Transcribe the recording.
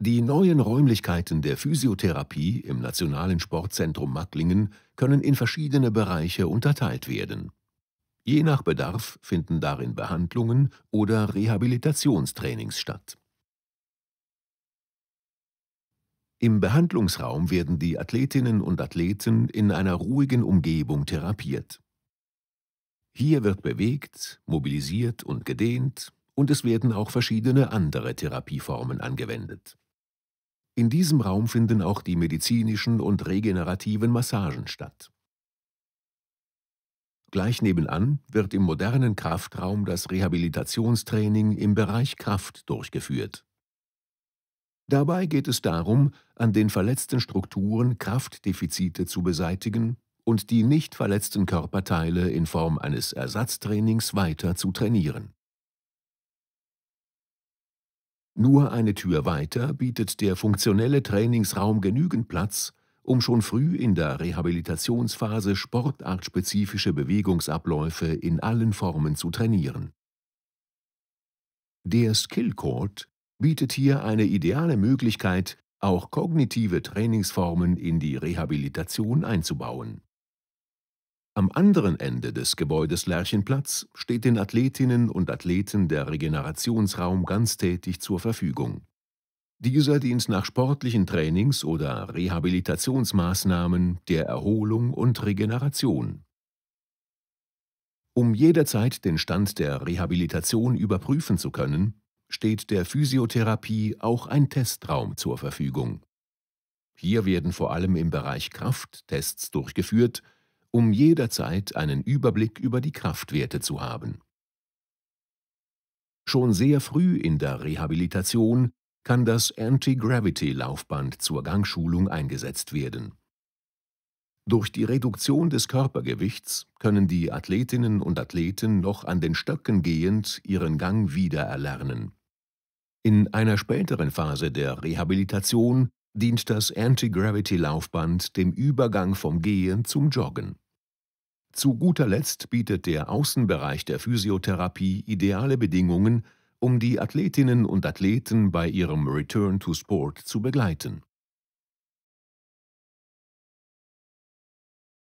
Die neuen Räumlichkeiten der Physiotherapie im Nationalen Sportzentrum Macklingen können in verschiedene Bereiche unterteilt werden. Je nach Bedarf finden darin Behandlungen oder Rehabilitationstrainings statt. Im Behandlungsraum werden die Athletinnen und Athleten in einer ruhigen Umgebung therapiert. Hier wird bewegt, mobilisiert und gedehnt und es werden auch verschiedene andere Therapieformen angewendet. In diesem Raum finden auch die medizinischen und regenerativen Massagen statt. Gleich nebenan wird im modernen Kraftraum das Rehabilitationstraining im Bereich Kraft durchgeführt. Dabei geht es darum, an den verletzten Strukturen Kraftdefizite zu beseitigen und die nicht verletzten Körperteile in Form eines Ersatztrainings weiter zu trainieren. Nur eine Tür weiter bietet der funktionelle Trainingsraum genügend Platz, um schon früh in der Rehabilitationsphase sportartspezifische Bewegungsabläufe in allen Formen zu trainieren. Der Skill Court bietet hier eine ideale Möglichkeit, auch kognitive Trainingsformen in die Rehabilitation einzubauen. Am anderen Ende des Gebäudes Lerchenplatz steht den Athletinnen und Athleten der Regenerationsraum ganztätig zur Verfügung. Dieser dient nach sportlichen Trainings- oder Rehabilitationsmaßnahmen der Erholung und Regeneration. Um jederzeit den Stand der Rehabilitation überprüfen zu können, steht der Physiotherapie auch ein Testraum zur Verfügung. Hier werden vor allem im Bereich Kraft Tests durchgeführt, um jederzeit einen Überblick über die Kraftwerte zu haben. Schon sehr früh in der Rehabilitation kann das Anti-Gravity-Laufband zur Gangschulung eingesetzt werden. Durch die Reduktion des Körpergewichts können die Athletinnen und Athleten noch an den Stöcken gehend ihren Gang wiedererlernen. In einer späteren Phase der Rehabilitation dient das Anti-Gravity-Laufband dem Übergang vom Gehen zum Joggen. Zu guter Letzt bietet der Außenbereich der Physiotherapie ideale Bedingungen, um die Athletinnen und Athleten bei ihrem Return to Sport zu begleiten.